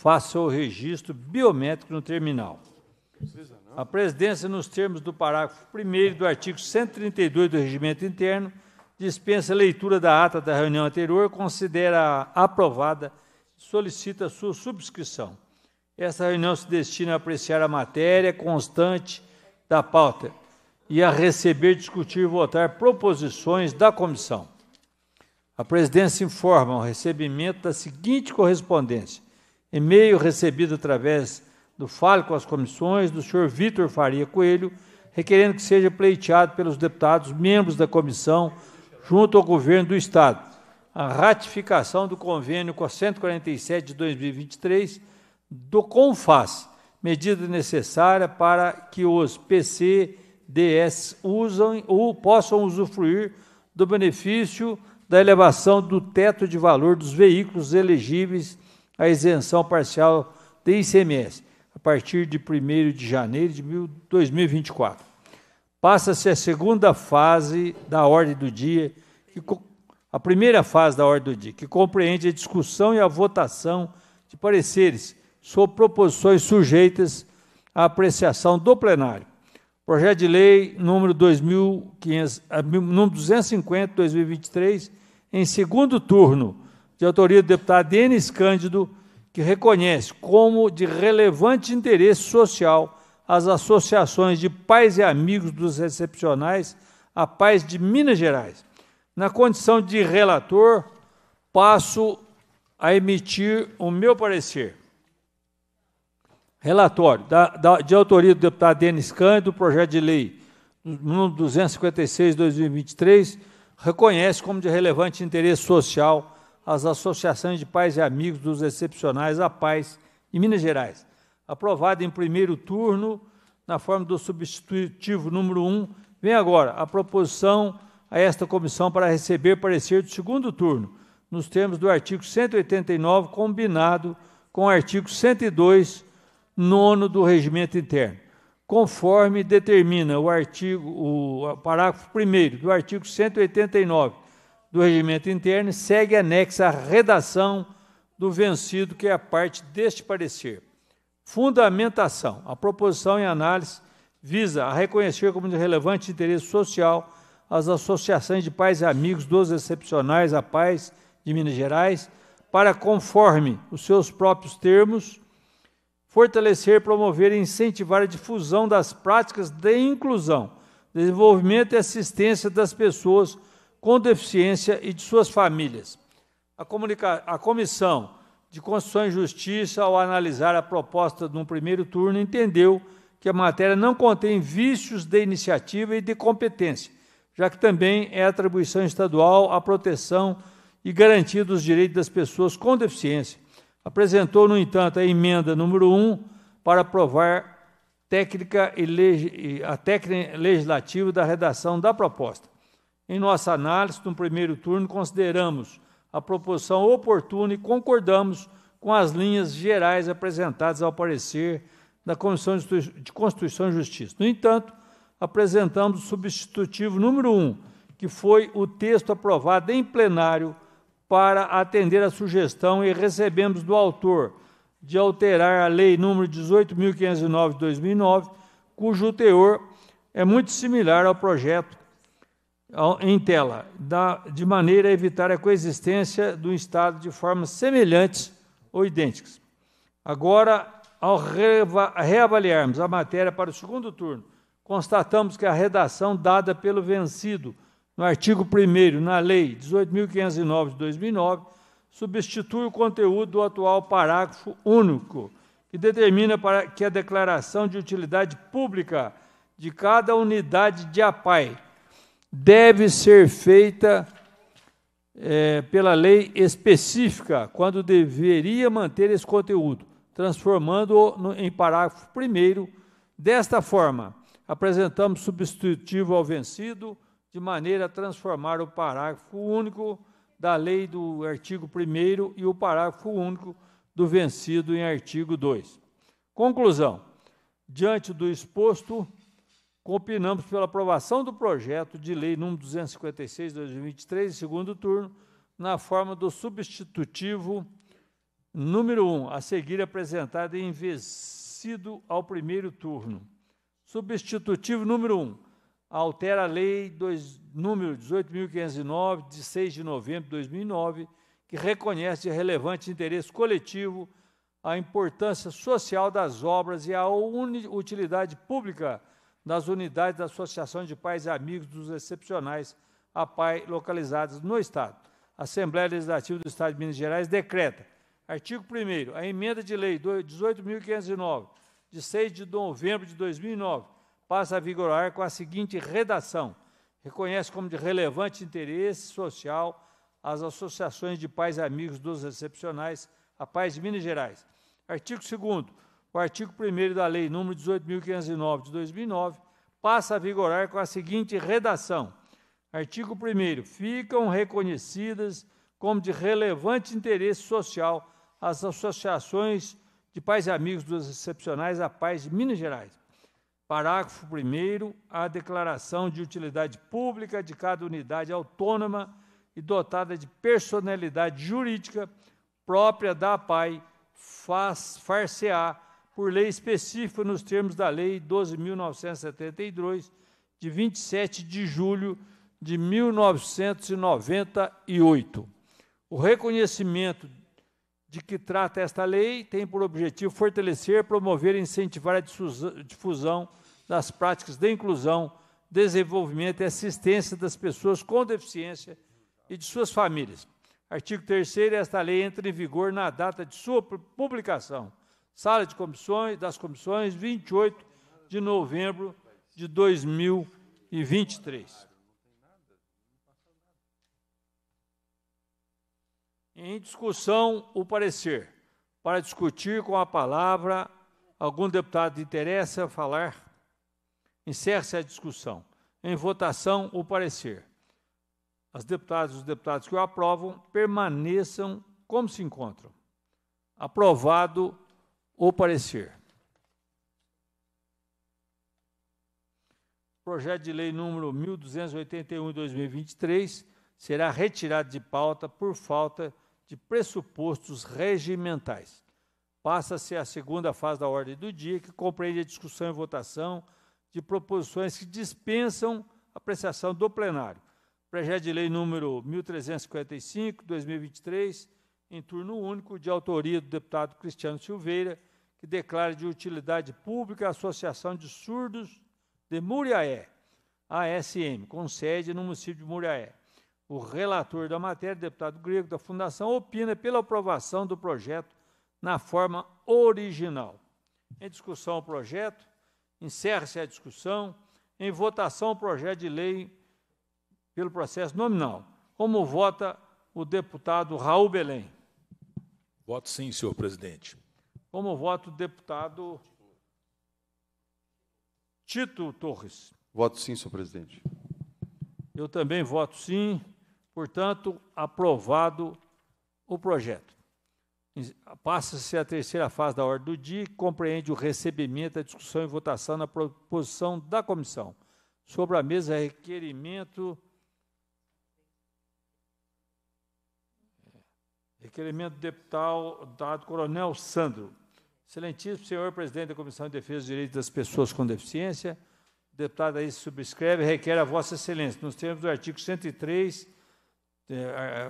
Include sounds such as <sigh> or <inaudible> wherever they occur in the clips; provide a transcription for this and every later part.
faça o registro biométrico no terminal. A presidência, nos termos do parágrafo 1 do artigo 132 do Regimento Interno, dispensa a leitura da ata da reunião anterior, considera aprovada e solicita sua subscrição. Esta reunião se destina a apreciar a matéria constante da pauta e a receber, discutir e votar proposições da comissão. A presidência informa o recebimento da seguinte correspondência e-mail recebido através do Fale com as Comissões do senhor Vitor Faria Coelho, requerendo que seja pleiteado pelos deputados membros da comissão junto ao governo do Estado a ratificação do convênio com a 147 de 2023 do CONFAS, medida necessária para que os PCDS usam ou possam usufruir do benefício da elevação do teto de valor dos veículos elegíveis a isenção parcial de ICMS a partir de 1 de janeiro de 2024. Passa-se a segunda fase da ordem do dia, que, a primeira fase da ordem do dia, que compreende a discussão e a votação de pareceres sobre proposições sujeitas à apreciação do plenário. Projeto de lei número, 2500, ah, número 250, 2023, em segundo turno, de autoria do deputado Denis Cândido, que reconhece como de relevante interesse social as associações de pais e amigos dos excepcionais a paz de Minas Gerais. Na condição de relator, passo a emitir o meu parecer. Relatório da, da, de autoria do deputado Denis Cândido, projeto de lei número 256-2023, reconhece como de relevante interesse social as associações de pais e amigos dos excepcionais à paz em Minas Gerais, aprovada em primeiro turno na forma do substitutivo número 1. Vem agora a proposição a esta comissão para receber parecer do segundo turno, nos termos do artigo 189, combinado com o artigo 102, nono do regimento interno, conforme determina o artigo, o parágrafo 1 do artigo 189 do regimento interno segue anexa a redação do vencido, que é a parte deste parecer. Fundamentação. A proposição em análise visa a reconhecer como de relevante interesse social as associações de pais e amigos dos excepcionais a paz de Minas Gerais, para, conforme os seus próprios termos, fortalecer, promover e incentivar a difusão das práticas de inclusão, desenvolvimento e assistência das pessoas com deficiência e de suas famílias. A, a Comissão de Constituição e Justiça, ao analisar a proposta no primeiro turno, entendeu que a matéria não contém vícios de iniciativa e de competência, já que também é atribuição estadual a proteção e garantia dos direitos das pessoas com deficiência. Apresentou, no entanto, a emenda número 1 para aprovar técnica e a técnica legislativa da redação da proposta. Em nossa análise no primeiro turno, consideramos a proposição oportuna e concordamos com as linhas gerais apresentadas ao parecer da Comissão de Constituição e Justiça. No entanto, apresentamos o substitutivo número 1, um, que foi o texto aprovado em plenário para atender à sugestão e recebemos do autor de alterar a Lei número 18.509 de 2009, cujo teor é muito similar ao projeto em tela, de maneira a evitar a coexistência do Estado de formas semelhantes ou idênticas. Agora, ao reavaliarmos a matéria para o segundo turno, constatamos que a redação dada pelo vencido no artigo 1 na Lei 18.509 de 2009 substitui o conteúdo do atual parágrafo único, que determina para que a declaração de utilidade pública de cada unidade de APAI deve ser feita é, pela lei específica, quando deveria manter esse conteúdo, transformando-o em parágrafo primeiro. Desta forma, apresentamos substitutivo ao vencido, de maneira a transformar o parágrafo único da lei do artigo 1 e o parágrafo único do vencido em artigo 2. Conclusão. Diante do exposto, opinamos pela aprovação do projeto de lei nº 256 de 2023, segundo turno, na forma do substitutivo número 1, a seguir apresentado e investido ao primeiro turno. Substitutivo número 1, altera a lei dois número 18.509, de 6 de novembro de 2009, que reconhece de relevante interesse coletivo a importância social das obras e a utilidade pública nas unidades da Associação de Pais e Amigos dos Excepcionais, APAI, localizadas no Estado. A Assembleia Legislativa do Estado de Minas Gerais decreta, artigo 1 a emenda de lei 18.509, de 6 de novembro de 2009, passa a vigorar com a seguinte redação: reconhece como de relevante interesse social as associações de pais e amigos dos excepcionais, a Paz de Minas Gerais. Artigo 2 o artigo 1 da Lei nº 18.509 de 2009 passa a vigorar com a seguinte redação: Artigo 1. Ficam reconhecidas como de relevante interesse social as associações de pais e amigos dos excepcionais à paz de Minas Gerais. Parágrafo 1. A declaração de utilidade pública de cada unidade autônoma e dotada de personalidade jurídica própria da PAI far-se-á por lei específica nos termos da Lei 12.972, de 27 de julho de 1998. O reconhecimento de que trata esta lei tem por objetivo fortalecer, promover e incentivar a difusão das práticas de inclusão, desenvolvimento e assistência das pessoas com deficiência e de suas famílias. Artigo 3 esta lei entra em vigor na data de sua publicação sala de comissões, das comissões, 28 de novembro de 2023. Em discussão, o parecer. Para discutir com a palavra, algum deputado interessa falar? Encerra-se a discussão. Em votação, o parecer. As deputadas e os deputados que o aprovam permaneçam como se encontram. Aprovado o parecer. Projeto de lei número 1281 de 2023 será retirado de pauta por falta de pressupostos regimentais. Passa-se a segunda fase da ordem do dia, que compreende a discussão e votação de proposições que dispensam apreciação do plenário. Projeto de lei número 1355, 2023, em turno único, de autoria do deputado Cristiano Silveira que declara de utilidade pública a Associação de Surdos de Muriaé, ASM, com sede no município de Muriaé. O relator da matéria, deputado grego da Fundação, opina pela aprovação do projeto na forma original. Em discussão o projeto, encerra-se a discussão. Em votação o projeto de lei pelo processo nominal. Como vota o deputado Raul Belém? Voto sim, senhor presidente. Como voto, deputado Tito Torres. Voto sim, senhor presidente. Eu também voto sim. Portanto, aprovado o projeto. Passa-se a terceira fase da ordem do dia, que compreende o recebimento, a discussão e votação na proposição da comissão. Sobre a mesa, requerimento Requerimento do deputado Coronel Sandro. Excelentíssimo senhor presidente da Comissão de Defesa dos Direitos das Pessoas com Deficiência, o deputado aí subscreve requer a vossa excelência, nos termos do artigo 103, é,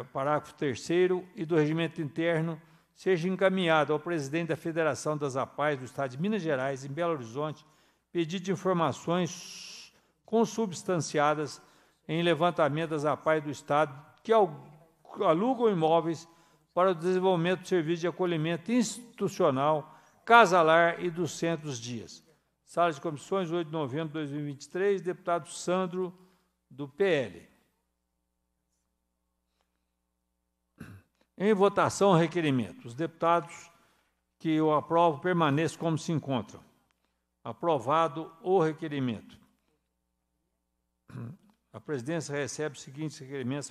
é, parágrafo 3 e do regimento interno, seja encaminhado ao presidente da Federação das APAES do Estado de Minas Gerais, em Belo Horizonte, pedido de informações consubstanciadas em levantamento das APAES do Estado que alugam imóveis para o desenvolvimento do serviço de acolhimento institucional, casalar e dos centros dias. Sala de comissões, 8 de novembro de 2023, deputado Sandro, do PL. Em votação, requerimento. Os deputados que eu aprovo permaneçam como se encontram. Aprovado o requerimento. A presidência recebe os seguintes requerimentos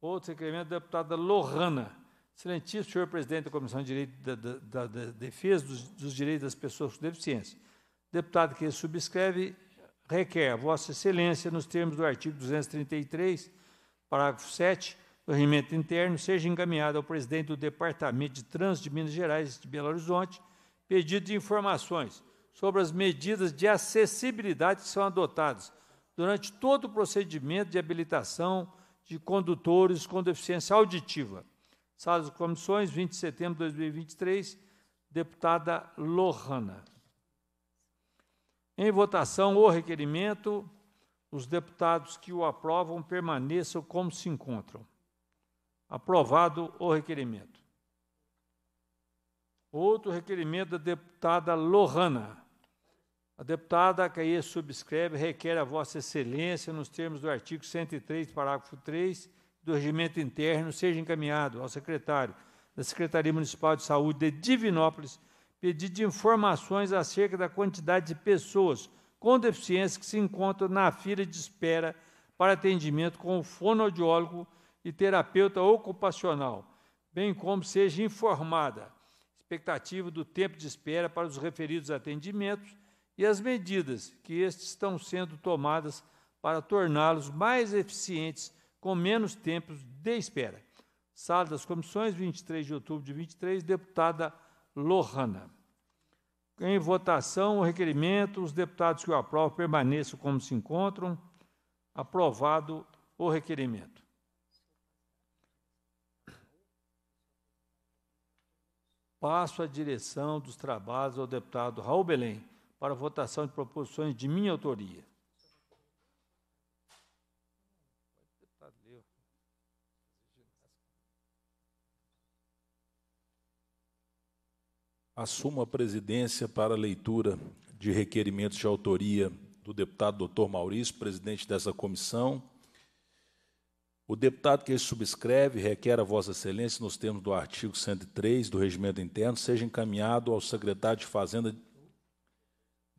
Outro requerimento da deputada Lohana. Excelentíssimo senhor presidente da Comissão de Direito da, da, da, da Defesa dos, dos, Direitos das Pessoas com Deficiência. Deputado que subscreve requer Vossa Excelência, nos termos do artigo 233, parágrafo 7 do Regimento Interno, seja encaminhado ao presidente do Departamento de Trânsito de Minas Gerais de Belo Horizonte pedido de informações sobre as medidas de acessibilidade que são adotadas durante todo o procedimento de habilitação de condutores com deficiência auditiva. Sala de Comissões, 20 de setembro de 2023, deputada Lohana. Em votação, o requerimento, os deputados que o aprovam permaneçam como se encontram. Aprovado o requerimento. Outro requerimento da deputada Lohana. A deputada AKE subscreve requer a Vossa Excelência, nos termos do artigo 103, parágrafo 3 do Regimento Interno, seja encaminhado ao secretário da Secretaria Municipal de Saúde de Divinópolis pedido de informações acerca da quantidade de pessoas com deficiência que se encontram na fila de espera para atendimento com o fonoaudiólogo e terapeuta ocupacional, bem como seja informada expectativa do tempo de espera para os referidos atendimentos e as medidas que estes estão sendo tomadas para torná-los mais eficientes com menos tempos de espera. Sala das Comissões, 23 de outubro de 23, deputada Lohana. Em votação, o requerimento, os deputados que o aprovam permaneçam como se encontram. Aprovado o requerimento. Passo a direção dos trabalhos ao deputado Raul Belém para votação de proposições de minha autoria. Assumo a presidência para a leitura de requerimentos de autoria do deputado doutor Maurício, presidente dessa comissão. O deputado que subscreve requer a Vossa Excelência, nos termos do artigo 103 do Regimento Interno, seja encaminhado ao secretário de Fazenda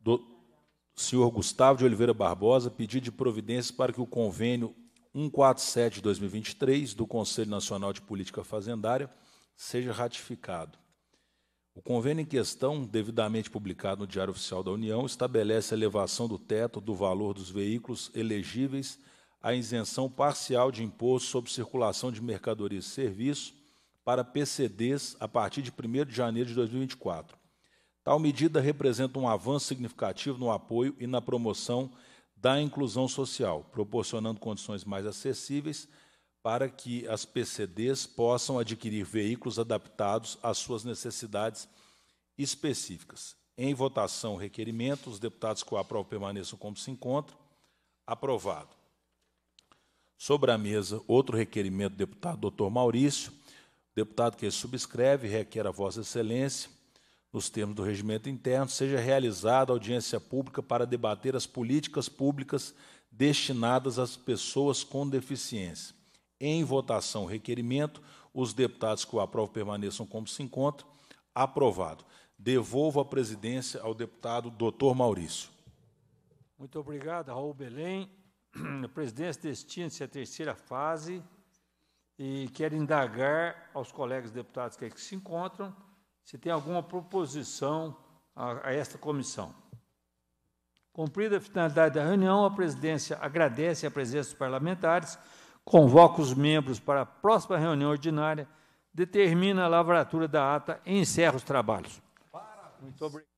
do senhor Gustavo de Oliveira Barbosa, pedido de providência para que o convênio 147 de 2023 do Conselho Nacional de Política Fazendária seja ratificado. O convênio em questão, devidamente publicado no Diário Oficial da União, estabelece a elevação do teto do valor dos veículos elegíveis à isenção parcial de imposto sobre circulação de mercadorias e serviços para PCDs a partir de 1 de janeiro de 2024. Tal medida representa um avanço significativo no apoio e na promoção da inclusão social, proporcionando condições mais acessíveis para que as PCDs possam adquirir veículos adaptados às suas necessidades específicas. Em votação, requerimento. Os deputados que o aprovam permaneçam como se encontram. Aprovado. Sobre a mesa, outro requerimento deputado doutor Maurício. deputado que subscreve requer a Vossa Excelência nos termos do regimento interno, seja realizada audiência pública para debater as políticas públicas destinadas às pessoas com deficiência. Em votação, requerimento, os deputados que o aprovam permaneçam como se encontram. Aprovado. Devolvo a presidência ao deputado doutor Maurício. Muito obrigado, Raul Belém. <clears throat> A presidência destina-se à terceira fase e quero indagar aos colegas deputados que aqui se encontram se tem alguma proposição a, a esta comissão. Cumprida a finalidade da reunião, a presidência agradece a presença dos parlamentares, convoca os membros para a próxima reunião ordinária, determina a lavratura da ata e encerra os trabalhos. Muito obrigado.